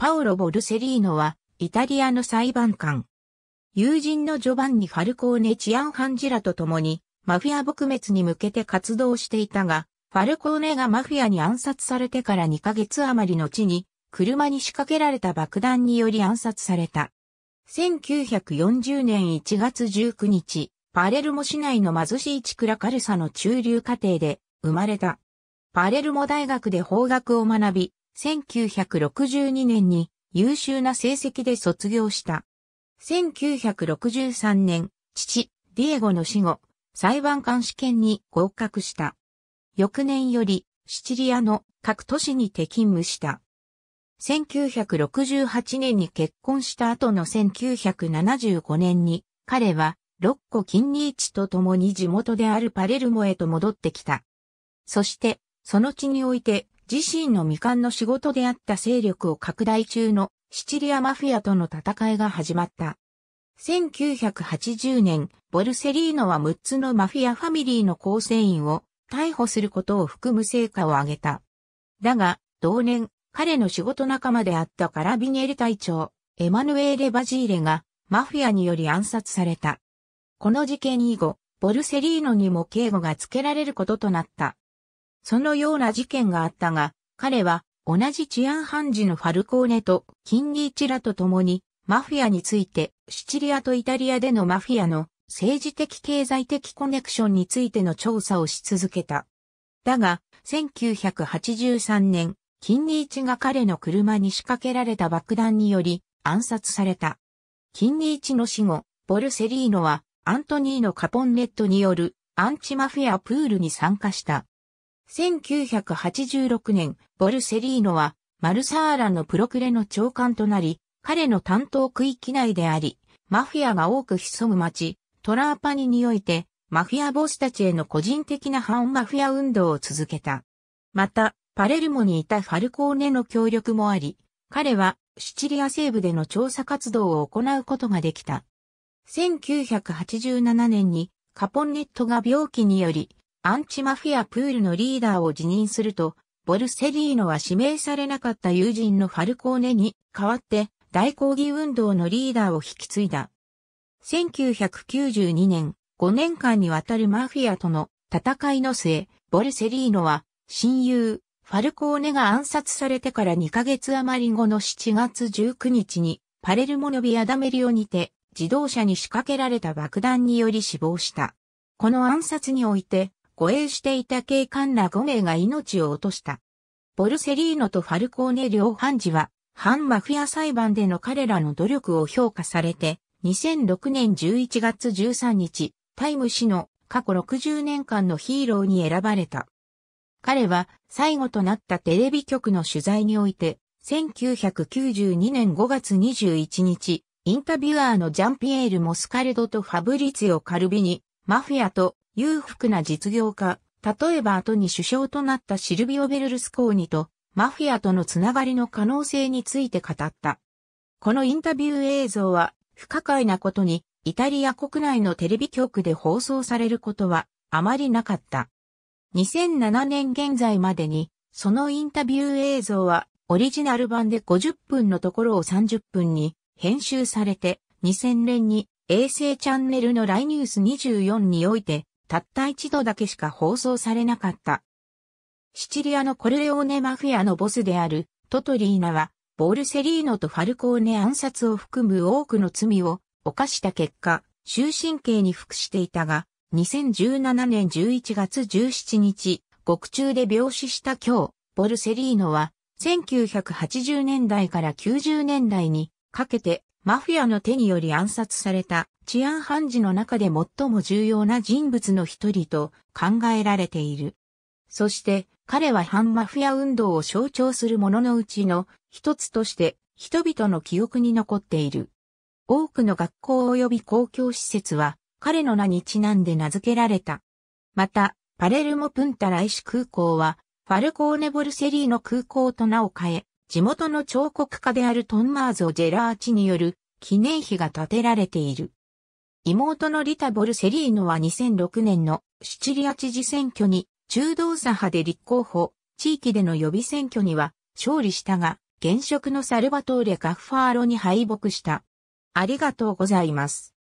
パウロ・ボルセリーノは、イタリアの裁判官。友人のジョバンニ・ファルコーネ治安判事らと共に、マフィア撲滅に向けて活動していたが、ファルコーネがマフィアに暗殺されてから2ヶ月余りの地に、車に仕掛けられた爆弾により暗殺された。1940年1月19日、パレルモ市内の貧しい地ラカルサの中流家庭で生まれた。パレルモ大学で法学を学び、1962年に優秀な成績で卒業した。1963年、父、ディエゴの死後、裁判官試験に合格した。翌年より、シチリアの各都市にて勤務した。1968年に結婚した後の1975年に、彼は、ロッコ・キンニーチと共に地元であるパレルモへと戻ってきた。そして、その地において、自身の未完の仕事であった勢力を拡大中のシチリアマフィアとの戦いが始まった。1980年、ボルセリーノは6つのマフィアファミリーの構成員を逮捕することを含む成果を挙げた。だが、同年、彼の仕事仲間であったカラビニエル隊長、エマヌエーレ・バジーレが、マフィアにより暗殺された。この事件以後、ボルセリーノにも警護がつけられることとなった。そのような事件があったが、彼は同じ治安判事のファルコーネとキンリーチラと共にマフィアについてシチリアとイタリアでのマフィアの政治的経済的コネクションについての調査をし続けた。だが、1983年、キンリーチが彼の車に仕掛けられた爆弾により暗殺された。キンリーチの死後、ボルセリーノはアントニーのカポンネットによるアンチマフィアプールに参加した。1986年、ボルセリーノは、マルサーラのプロクレの長官となり、彼の担当区域内であり、マフィアが多く潜む町、トラーパニにおいて、マフィアボスたちへの個人的な反マフィア運動を続けた。また、パレルモにいたファルコーネの協力もあり、彼はシチリア西部での調査活動を行うことができた。1987年にカポンネットが病気によりアンチマフィアプールのリーダーを辞任すると、ボルセリーノは指名されなかった友人のファルコーネに代わって大抗議運動のリーダーを引き継いだ。1992年、5年間にわたるマフィアとの戦いの末、ボルセリーノは親友、ファルコーネが暗殺されてから2ヶ月余り後の7月19日に、パレルモのビアダメリオにて、自動車に仕掛けられた爆弾により死亡した。この暗殺において、護衛していた警官ら5名が命を落とした。ボルセリーノとファルコーネ両判事は、反マフィア裁判での彼らの努力を評価されて、2006年11月13日、タイム氏の過去60年間のヒーローに選ばれた。彼は最後となったテレビ局の取材において、1992年5月21日、インタビュアーのジャンピエール・モスカルドとファブリツィオ・カルビに、マフィアと裕福な実業家、例えば後に首相となったシルビオ・ベルルスコーニとマフィアとのつながりの可能性について語った。このインタビュー映像は不可解なことにイタリア国内のテレビ局で放送されることはあまりなかった。2007年現在までにそのインタビュー映像はオリジナル版で50分のところを30分に編集されて2000年に衛星チャンネルのライニュース24においてたった一度だけしか放送されなかった。シチリアのコルレオーネマフィアのボスであるトトリーナは、ボールセリーノとファルコーネ暗殺を含む多くの罪を犯した結果、終身刑に服していたが、2017年11月17日、獄中で病死した今日、ボルセリーノは、1980年代から90年代にかけてマフィアの手により暗殺された治安判事の中で最も重要な人物の一人と考えられている。そして彼は反マフィア運動を象徴するもののうちの一つとして人々の記憶に残っている。多くの学校及び公共施設は彼の名にちなんで名付けられた。また、パレルモ・プンタライシ空港はファルコーネ・ボルセリーの空港と名を変え、地元の彫刻家であるトンマーゾ・ジェラーチによる記念碑が建てられている。妹のリタ・ボルセリーノは2006年のシチリア知事選挙に中道左派で立候補、地域での予備選挙には勝利したが、現職のサルバトーレ・ガッファーロに敗北した。ありがとうございます。